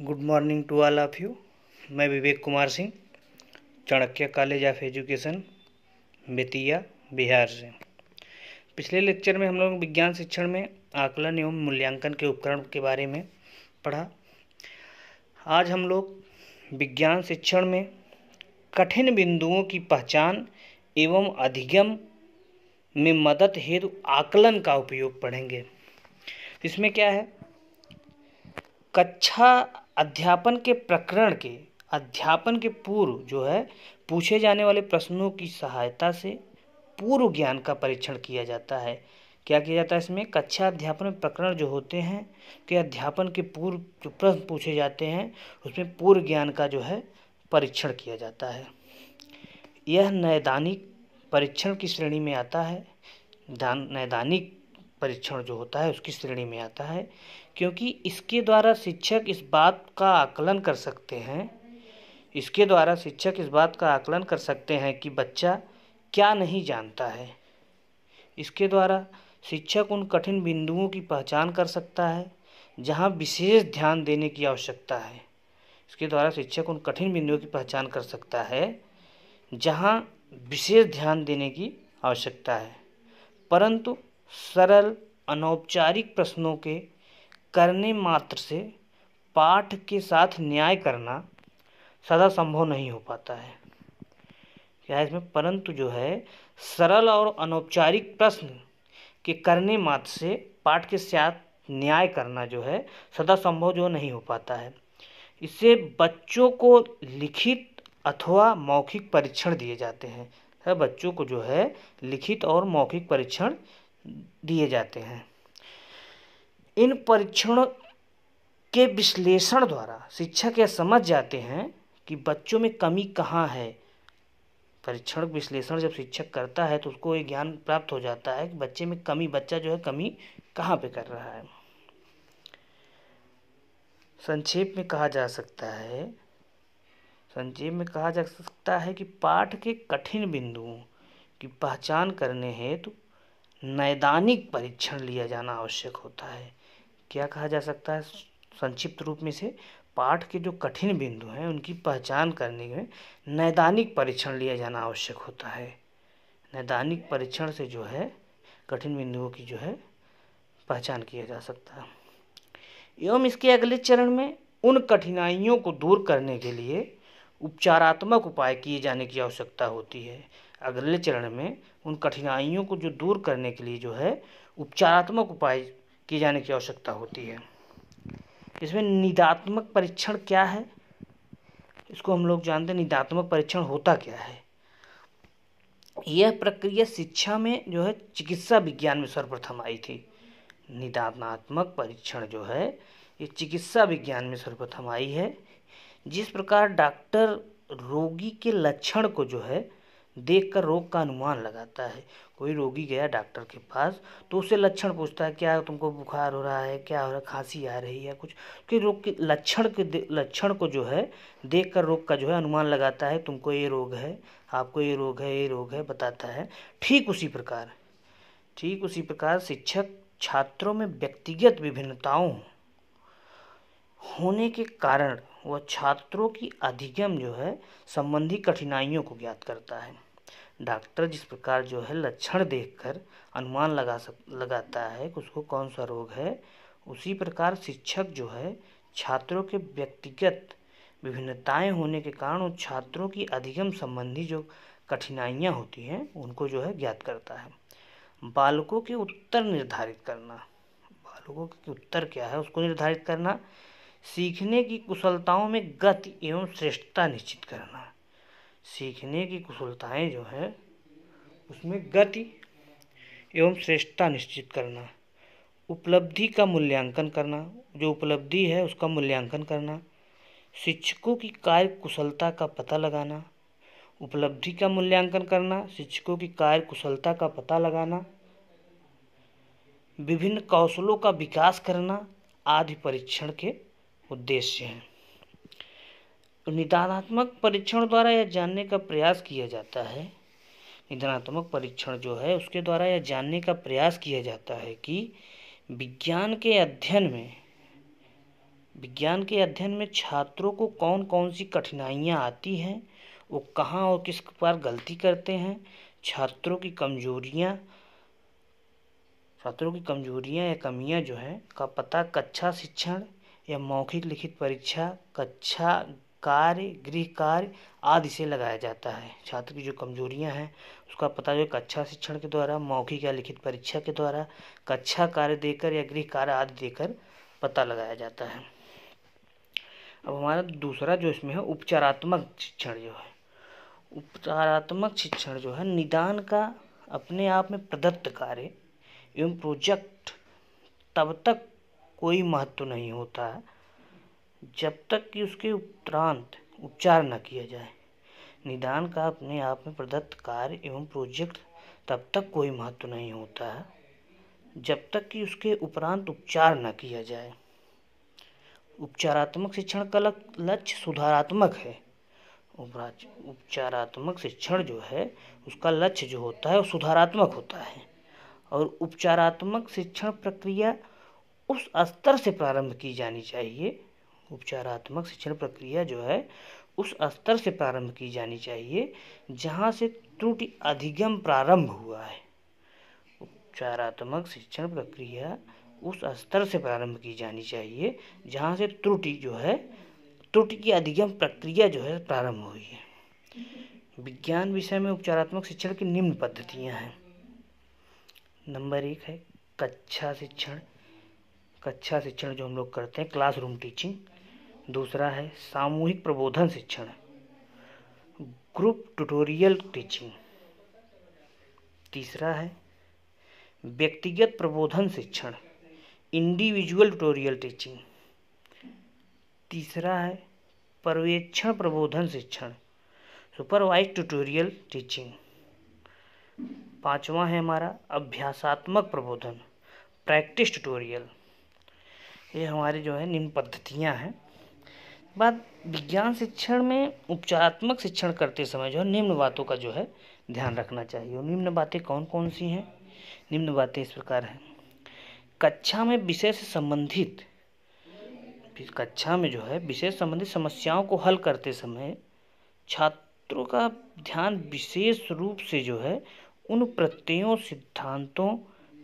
good morning to all of you मैं Vivek Kumar Singh Chanakya College of Education Bettiah Bihar से पिछले लेक्चर में हम लोग विज्ञान शिक्षण में आकलन एवं मूल्यांकन के उपकरण के बारे में पढ़ा आज हम लोग विज्ञान शिक्षण में कठिन बिंदुओं की पहचान एवं अधिगम में मदद हेतु आकलन का उपयोग पढ़ेंगे इसमें क्या है कक्षा अध्यापन के प्रकरण के अध्यापन के पूर्व जो है पूछे जाने वाले प्रश्नों की सहायता से पूर्व ज्ञान का परीक्षण किया जाता है क्या किया जाता है इसमें कक्षा अध्यापन प्रकरण जो होते हैं कि अध्यापन के पूर्व जो प्रश्न पूछे जाते हैं उसमें पूर्व ज्ञान का जो है परीक्षण किया जाता है यह नैदानिक परीक्षण की श्रेणी में आता है दान नैदानिक परीक्षण जो होता है उसकी श्रेणी में आता है क्योंकि इसके द्वारा शिक्षक इस बात का आकलन कर सकते हैं इसके द्वारा शिक्षक इस बात का आकलन कर सकते हैं कि बच्चा क्या नहीं जानता है इसके द्वारा शिक्षक उन कठिन बिंदुओं की पहचान कर सकता है जहाँ विशेष ध्यान देने की आवश्यकता है इसके द्वारा शिक्षक उन कठिन बिंदुओं की पहचान कर सकता है जहाँ विशेष ध्यान देने की आवश्यकता है परंतु सरल अनौपचारिक प्रश्नों के करने मात्र से पाठ के साथ न्याय करना सदा संभव नहीं हो पाता है क्या इसमें परंतु जो है सरल और अनौपचारिक प्रश्न के करने मात्र से पाठ के साथ न्याय करना जो है सदा संभव जो नहीं हो पाता है इससे बच्चों को लिखित अथवा मौखिक परीक्षण दिए जाते हैं बच्चों को जो है लिखित और मौखिक परीक्षण दिए जाते हैं इन परीक्षणों के विश्लेषण द्वारा शिक्षक यह समझ जाते हैं कि बच्चों में कमी कहाँ है परीक्षण विश्लेषण जब शिक्षक करता है तो उसको ये ज्ञान प्राप्त हो जाता है कि बच्चे में कमी बच्चा जो है कमी कहाँ पे कर रहा है संक्षेप में कहा जा सकता है संक्षेप में कहा जा सकता है कि पाठ के कठिन बिंदुओं की पहचान करने हेतु तो नैदानिक परीक्षण लिया जाना आवश्यक होता है क्या कहा जा सकता है संक्षिप्त रूप में से पाठ के जो कठिन बिंदु हैं उनकी पहचान करने में नैदानिक परीक्षण लिया जाना आवश्यक होता है नैदानिक परीक्षण से जो है कठिन बिंदुओं की जो है पहचान किया जा सकता है एवं इसके अगले चरण में उन कठिनाइयों को दूर करने के लिए उपचारात्मक उपाय किए जाने की आवश्यकता होती है अगले चरण में उन कठिनाइयों को जो दूर करने के लिए जो है उपचारात्मक उपाय किए जाने की आवश्यकता होती है इसमें निदात्मक परीक्षण क्या है इसको हम लोग जानते हैं निदात्मक परीक्षण होता क्या है यह प्रक्रिया शिक्षा में जो है चिकित्सा विज्ञान में सर्वप्रथम आई थी निदानात्मक परीक्षण जो है ये चिकित्सा विज्ञान में सर्वप्रथम आई है जिस प्रकार डॉक्टर रोगी के लक्षण को जो है देखकर रोग का अनुमान लगाता है कोई रोगी गया डॉक्टर के पास तो उसे लक्षण पूछता है क्या तुमको बुखार हो रहा है क्या हो रहा है खांसी आ रही है कुछ कि रोग के लक्षण के लक्षण को जो है देख कर रोग का जो है अनुमान लगाता है तुमको ये रोग है आपको ये रोग है ये रोग है बताता है ठीक उसी प्रकार ठीक उसी प्रकार शिक्षक छात्रों में व्यक्तिगत विभिन्नताओं होने के कारण वह छात्रों की अधिगम जो है संबंधी कठिनाइयों को ज्ञात करता है डॉक्टर जिस प्रकार जो है लक्षण देखकर अनुमान लगा सक लगाता है कि उसको कौन सा रोग है उसी प्रकार शिक्षक जो है छात्रों के व्यक्तिगत विभिन्नताएं होने के कारण उन छात्रों की अधिगम संबंधी जो कठिनाइयाँ होती हैं उनको जो है ज्ञात करता है बालकों के उत्तर निर्धारित करना बालकों के उत्तर क्या है उसको निर्धारित करना सीखने की कुशलताओं में गति एवं श्रेष्ठता निश्चित करना सीखने की कुशलताएं जो हैं उसमें गति एवं श्रेष्ठता निश्चित करना उपलब्धि का मूल्यांकन करना जो उपलब्धि है उसका मूल्यांकन करना शिक्षकों की कार्य कुशलता का पता लगाना उपलब्धि का मूल्यांकन करना शिक्षकों की कार्य कुशलता का पता लगाना विभिन्न कौशलों का विकास करना आदि परीक्षण के उद्देश्य हैं तो निदानात्मक परीक्षण द्वारा यह जानने का प्रयास किया जाता है निदानात्मक परीक्षण जो है उसके द्वारा यह जानने का प्रयास किया जाता है कि विज्ञान के अध्ययन में विज्ञान के अध्ययन में छात्रों को कौन कौन सी कठिनाइयाँ आती हैं वो कहाँ और किस प्रकार गलती करते हैं छात्रों की कमजोरियाँ छात्रों की कमजोरियाँ या कमियाँ जो हैं का पता कक्षा शिक्षण या मौखिक लिखित परीक्षा कक्षा कार्य गृह कार्य आदि से लगाया जाता है छात्र की जो कमजोरियां हैं उसका पता जो कक्षा शिक्षण के द्वारा मौखिक या लिखित परीक्षा के द्वारा कक्षा कार्य देकर या गृह कार्य आदि देकर पता लगाया जाता है अब हमारा दूसरा जो इसमें है उपचारात्मक शिक्षण जो है उपचारात्मक शिक्षण जो है निदान का अपने आप में प्रदत्त कार्य एवं प्रोजेक्ट तब तक कोई महत्व नहीं होता है जब तक कि उसके उपरांत उपचार न किया जाए निदान का अपने आप में प्रदत्त कार्य एवं प्रोजेक्ट तब तक कोई महत्व नहीं होता है जब तक कि उसके उपरांत उपचार न किया जाए उपचारात्मक शिक्षण का लक्ष्य सुधारात्मक है उपचारात्मक शिक्षण जो है उसका लक्ष्य जो होता है वो सुधारात्मक होता है और उपचारात्मक शिक्षण प्रक्रिया उस स्तर से प्रारंभ की जानी चाहिए उपचारात्मक शिक्षण प्रक्रिया जो है उस स्तर से प्रारंभ की जानी चाहिए जहाँ से त्रुटि अधिगम प्रारंभ हुआ है उपचारात्मक शिक्षण प्रक्रिया उस स्तर से प्रारंभ की जानी चाहिए जहाँ से त्रुटि जो है त्रुटि की अधिगम प्रक्रिया जो है प्रारंभ हुई है विज्ञान विषय में उपचारात्मक शिक्षण की निम्न पद्धतियाँ हैं नंबर एक है कक्षा शिक्षण कक्षा शिक्षण जो हम लोग करते हैं क्लासरूम टीचिंग दूसरा है सामूहिक प्रबोधन शिक्षण ग्रुप ट्यूटोरियल टीचिंग तीसरा है व्यक्तिगत प्रबोधन शिक्षण इंडिविजुअल ट्यूटोरियल टीचिंग तीसरा है पर्यवेक्षण प्रबोधन शिक्षण सुपरवाइज ट्यूटोरियल टीचिंग पांचवा है हमारा अभ्यासात्मक प्रबोधन प्रैक्टिस ट्यूटोरियल ये हमारे जो है निम्न पद्धतियाँ हैं बाद विज्ञान शिक्षण में उपचारात्मक शिक्षण करते समय जो है निम्न बातों का जो है ध्यान रखना चाहिए और निम्न बातें कौन कौन सी हैं निम्न बातें इस प्रकार हैं कक्षा में विषय से संबंधित कक्षा में जो है विषय संबंधित समस्याओं को हल करते समय छात्रों का ध्यान विशेष रूप से जो है उन प्रत्ययों सिद्धांतों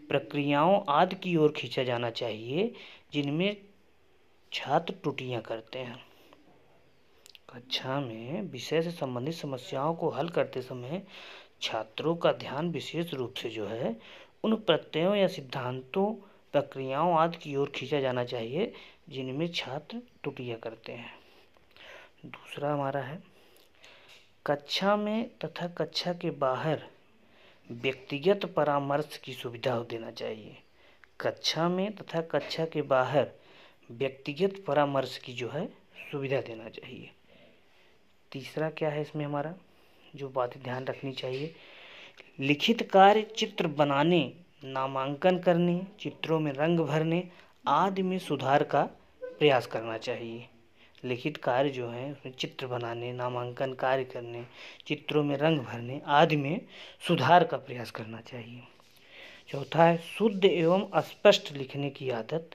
प्रक्रियाओं आदि की ओर खींचा जाना चाहिए जिनमें छात्र टूटियाँ करते हैं कक्षा में विषय से संबंधित समस्याओं को हल करते समय छात्रों का ध्यान विशेष रूप से जो है उन प्रत्ययों या सिद्धांतों प्रक्रियाओं आदि की ओर खींचा जाना चाहिए जिनमें छात्र त्रुटियाँ करते हैं दूसरा हमारा है कक्षा में तथा कक्षा के बाहर व्यक्तिगत परामर्श की सुविधा देना चाहिए कक्षा में तथा कक्षा के बाहर व्यक्तिगत परामर्श की जो है सुविधा देना चाहिए तीसरा क्या है इसमें हमारा जो बातें ध्यान रखनी चाहिए लिखित कार्य चित्र बनाने नामांकन करने चित्रों में रंग भरने आदि में सुधार का प्रयास करना चाहिए लिखित कार्य जो है उसमें चित्र बनाने नामांकन कार्य करने चित्रों में रंग भरने आदि में सुधार का प्रयास करना चाहिए चौथा है शुद्ध एवं स्पष्ट लिखने की आदत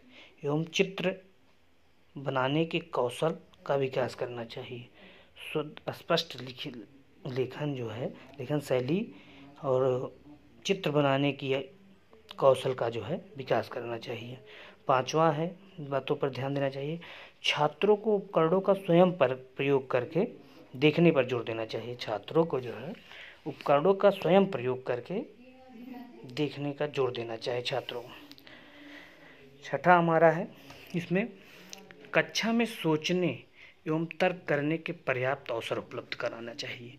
एवं चित्र बनाने के कौशल का विकास करना चाहिए शुद्ध स्पष्ट लिखित लेखन जो है लेखन शैली और चित्र बनाने की कौशल का जो है विकास करना चाहिए पांचवा है बातों पर ध्यान देना चाहिए छात्रों को उपकरणों का स्वयं पर प्रयोग करके देखने पर जोर देना चाहिए छात्रों को जो है उपकरणों का स्वयं प्रयोग करके देखने का जोर देना चाहिए छात्रों को छठा हमारा है इसमें कक्षा में सोचने एवं तर्क करने के पर्याप्त अवसर उपलब्ध कराना चाहिए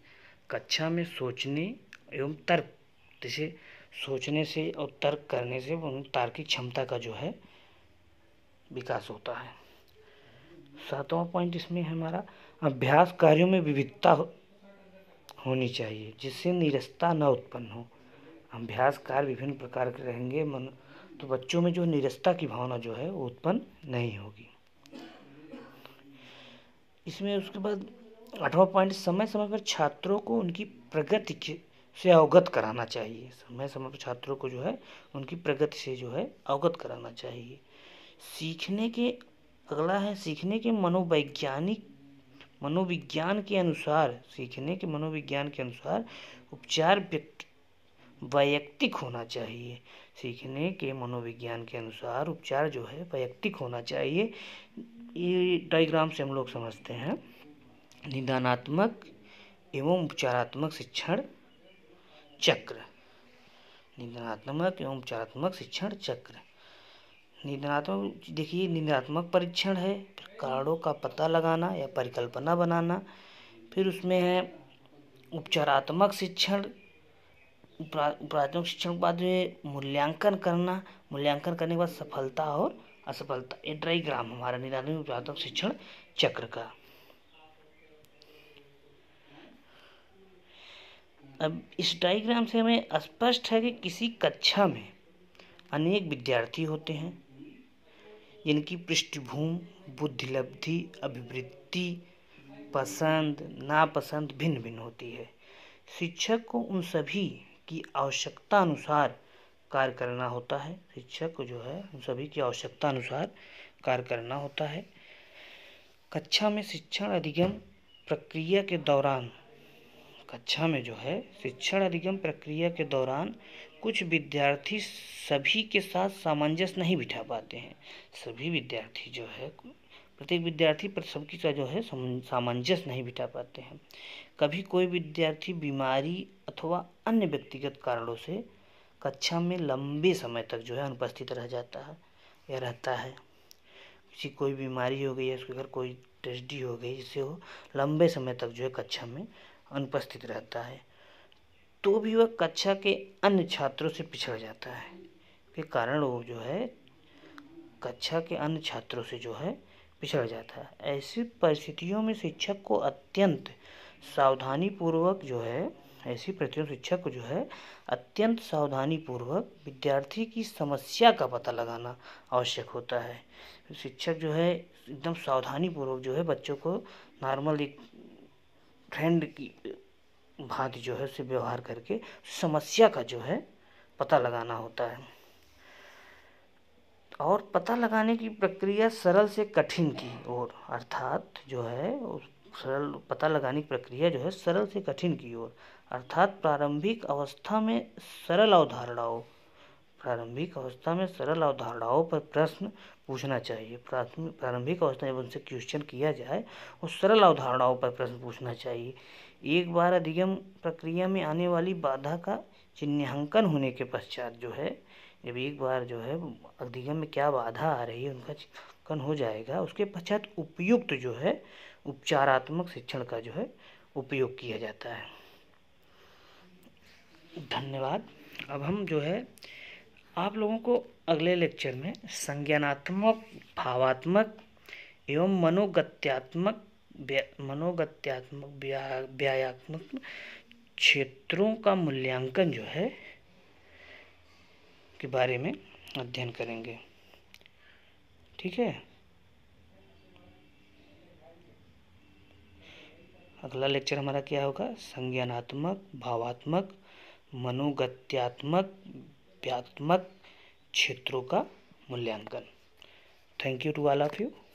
कक्षा में सोचने एवं तर्क जैसे सोचने से और तर्क करने से तार्किक क्षमता का जो है विकास होता है सातवां पॉइंट इसमें हमारा अभ्यास कार्यों में विविधता हो, होनी चाहिए जिससे निरस्ता न उत्पन्न हो अभ्यास कार्य विभिन्न प्रकार के रहेंगे मन तो बच्चों में जो निरस्ता की भावना जो है वो उत्पन्न नहीं होगी इसमें उसके बाद आठवां पॉइंट समय समय पर छात्रों को उनकी प्रगति के से अवगत कराना चाहिए समय समय पर छात्रों को जो है उनकी प्रगति से जो है अवगत कराना चाहिए सीखने के अगला है सीखने के मनोवैज्ञानिक मनोविज्ञान के अनुसार सीखने के मनोविज्ञान के अनुसार उपचार व्यक्ति वैयक्तिक होना चाहिए सीखने के मनोविज्ञान के अनुसार उपचार जो है वैयक्तिक होना चाहिए ये डाइग्राम से हम लोग समझते हैं निदानात्मक एवं उपचारात्मक शिक्षण चक्र निदानात्मक एवं उपचारात्मक शिक्षण चक्र निदानात्मक देखिए निदानात्मक परीक्षण है फिर कारणों का पता लगाना या परिकल्पना बनाना फिर उसमें है उपचारात्मक शिक्षण प्राथमिक शिक्षण के बाद में मूल्यांकन करना मूल्यांकन करने के बाद सफलता और असफलता ये ड्राइग्राम हमारा निदान प्राथमिक शिक्षण चक्र का अब इस डाइग्राम से हमें स्पष्ट है कि किसी कक्षा में अनेक विद्यार्थी होते हैं जिनकी पृष्ठभूमि बुद्धिलब्धि अभिवृत्ति पसंद नापसंद भिन्न भिन्न होती है शिक्षक को उन सभी की आवश्यकता अनुसार कार्य करना होता है शिक्षक को जो है उन सभी की आवश्यकता अनुसार कार्य करना होता है कक्षा में शिक्षण अधिगम प्रक्रिया के दौरान कक्षा में जो है शिक्षण अधिगम प्रक्रिया के दौरान कुछ विद्यार्थी सभी के साथ सामंजस्य नहीं बिठा पाते हैं सभी विद्यार्थी जो है प्रत्येक विद्यार्थी पर सबकी का जो है सामंजस्य नहीं बिठा पाते हैं कभी कोई विद्यार्थी बीमारी अथवा अन्य व्यक्तिगत कारणों से कक्षा में लंबे समय तक जो है अनुपस्थित रह जाता है या रहता है किसी कोई बीमारी हो गई या उसके घर कोई टेस्टी हो गई जिससे वो लंबे समय तक जो है कक्षा में अनुपस्थित रहता है तो भी वह कक्षा के अन्य छात्रों से पिछड़ जाता है के कारण वो जो है कक्षा के अन्य छात्रों से जो है पिछड़ जाता है ऐसी परिस्थितियों में शिक्षक को अत्यंत सावधानी पूर्वक जो है ऐसी में शिक्षक को जो है अत्यंत सावधानी पूर्वक विद्यार्थी की समस्या का पता लगाना आवश्यक होता है शिक्षक जो है एकदम सावधानी पूर्वक जो है बच्चों को नॉर्मल एक फ्रेंड की भांति जो है उससे व्यवहार करके समस्या का जो है पता लगाना होता है और पता लगाने की प्रक्रिया सरल से कठिन की ओर अर्थात जो है सरल पता लगाने की प्रक्रिया जो है सरल से कठिन की ओर अर्थात प्रारंभिक अवस्था में सरल अवधारणाओं प्रारंभिक अवस्था में सरल अवधारणाओं पर प्रश्न पूछना चाहिए प्राथमिक प्रारंभिक अवस्था जब उनसे क्वेश्चन किया जाए उस सरल अवधारणाओं पर प्रश्न पूछना चाहिए एक बार अधिगम प्रक्रिया में आने वाली बाधा का चिन्हांकन होने के पश्चात जो है जब एक बार जो है अधिगम में क्या बाधा आ रही है उनका कन हो जाएगा उसके पश्चात उपयुक्त जो है उपचारात्मक शिक्षण का जो है उपयोग किया जाता है धन्यवाद अब हम जो है आप लोगों को अगले लेक्चर में संज्ञानात्मक भावात्मक एवं मनोगत्यात्मक मनोगत्यात्मक व्यायात्मक क्षेत्रों का मूल्यांकन जो है के बारे में अध्ययन करेंगे ठीक है अगला लेक्चर हमारा क्या होगा संज्ञानात्मक भावात्मक मनोगत्यात्मक व्यात्मक क्षेत्रों का मूल्यांकन thank you to all of you